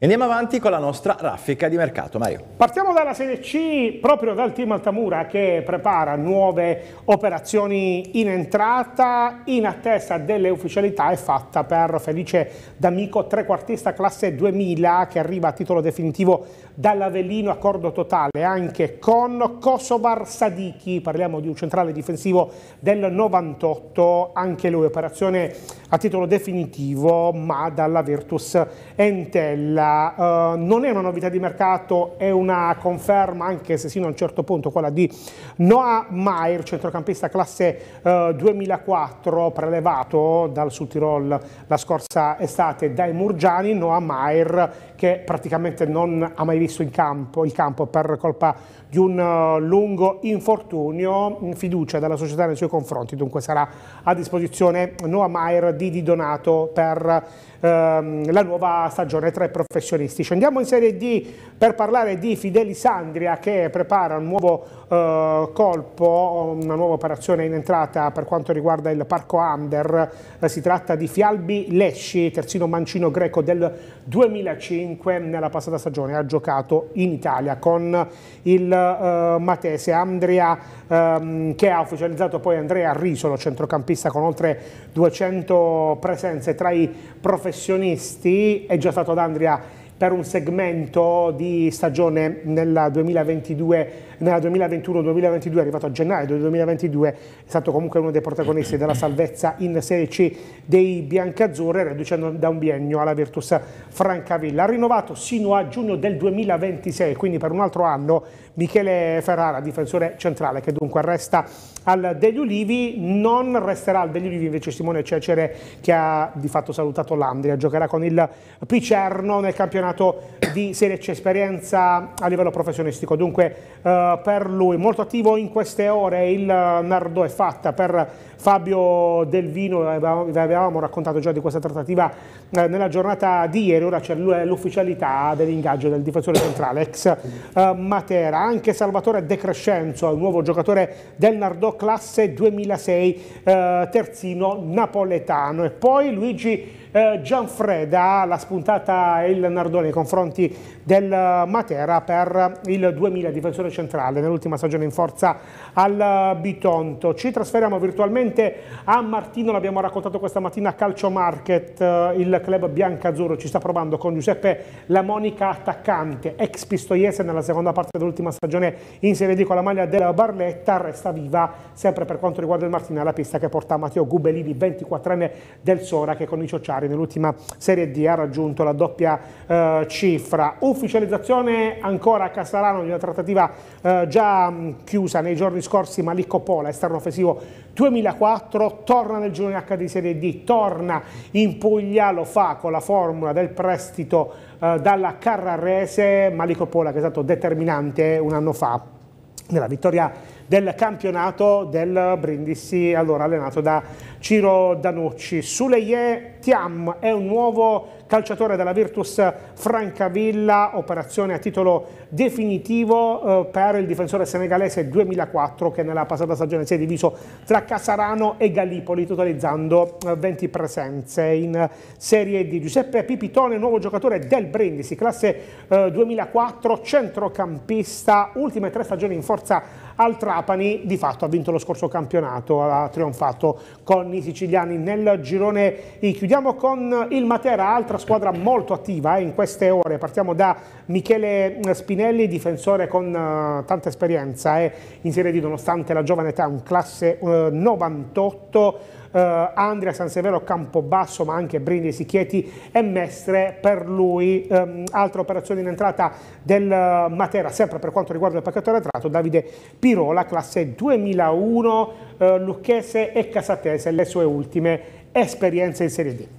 Andiamo avanti con la nostra raffica di mercato, Mario. Partiamo dalla Serie C, proprio dal team Altamura che prepara nuove operazioni in entrata, in attesa delle ufficialità è fatta per Felice D'Amico, trequartista classe 2000 che arriva a titolo definitivo dall'Avellino, accordo totale anche con Kosovar Sadiki, parliamo di un centrale difensivo del 98, anche lui operazione a titolo definitivo, ma dalla Virtus Entella. Uh, non è una novità di mercato, è una conferma, anche se sino a un certo punto, quella di Noah Mayer, centrocampista classe uh, eh, 2004, prelevato dal Sud Tirol la scorsa estate dai Murgiani. Noah Mayer che praticamente non ha mai visto in campo, il campo per colpa di un eh, lungo infortunio, fiducia dalla società nei suoi confronti, dunque sarà a disposizione Noah Mayer di Donato per ehm, la nuova stagione tra i professionisti. Scendiamo in Serie D per parlare di Fidelisandria che prepara un nuovo eh, colpo, una nuova operazione in entrata per quanto riguarda il Parco Amder. Eh, si tratta di Fialbi Lesci, terzino mancino greco del 2005 nella passata stagione. Ha giocato in Italia con il eh, Matese Andria ehm, che ha ufficializzato poi Andrea Risolo, centrocampista con oltre 200 presenze tra i professionisti professionisti è già stato ad Andria per un segmento di stagione nel 2022 nella 2021-2022, è arrivato a gennaio del 2022, è stato comunque uno dei protagonisti della salvezza in Serie C dei Biancazzurri, riducendo da un biennio alla Virtus Francavilla. Ha rinnovato sino a giugno del 2026, quindi per un altro anno, Michele Ferrara, difensore centrale, che dunque resta al degli Ulivi, non resterà al degli Ulivi invece Simone Cecere che ha di fatto salutato l'Andria, giocherà con il Picerno nel campionato di Serie C, esperienza a livello professionistico, dunque eh, per lui. Molto attivo in queste ore il Nardò è fatta per Fabio Delvino, vi avevamo raccontato già di questa trattativa eh, nella giornata di ieri, ora c'è l'ufficialità dell'ingaggio del difensore centrale ex eh, Matera. Anche Salvatore De Crescenzo, il nuovo giocatore del Nardò classe 2006, eh, terzino napoletano. E poi Luigi Gianfreda, la spuntata il Nardò nei confronti del Matera per il 2000 difensore centrale Crale nell'ultima stagione in forza al Bitonto. Ci trasferiamo virtualmente a Martino, l'abbiamo raccontato questa mattina a Calcio Market, eh, il club biancazzurro ci sta provando con Giuseppe La Monica attaccante, ex pistoiese nella seconda parte dell'ultima stagione in Serie D con la maglia della Barletta, resta viva sempre per quanto riguarda il Martino la pista che porta Matteo Gubelini, 24enne del Sora che con i Ciociari nell'ultima Serie D ha raggiunto la doppia eh, cifra. Ufficializzazione ancora a Castellano di una trattativa eh, eh, già mm, chiusa nei giorni scorsi Malicco Pola, esterno offensivo 2004, torna nel girone H di Serie D, torna in Puglia, lo fa con la formula del prestito eh, dalla Carrarese, Malicco Pola che è stato determinante eh, un anno fa nella vittoria del campionato del Brindisi, allora allenato da Ciro Danucci. Suleie Tiam è un nuovo calciatore della Virtus Francavilla, operazione a titolo definitivo eh, per il difensore senegalese 2004 che nella passata stagione si è diviso tra Casarano e Gallipoli totalizzando 20 eh, presenze in Serie di Giuseppe Pipitone, nuovo giocatore del Brindisi, classe eh, 2004, centrocampista, ultime tre stagioni in forza al Trapani, di fatto ha vinto lo scorso campionato, ha trionfato con i siciliani nel girone. E chiudiamo con il Matera, altra una squadra molto attiva eh, in queste ore. Partiamo da Michele eh, Spinelli, difensore con uh, tanta esperienza eh, in Serie D, nonostante la giovane età, un classe uh, 98. Uh, Andrea Sansevero Campobasso ma anche Brindisi Chieti e Mestre per lui um, altra operazione in entrata del uh, Matera sempre per quanto riguarda il pacchetto arretrato Davide Pirola classe 2001 uh, Lucchese e Casatese le sue ultime esperienze in Serie D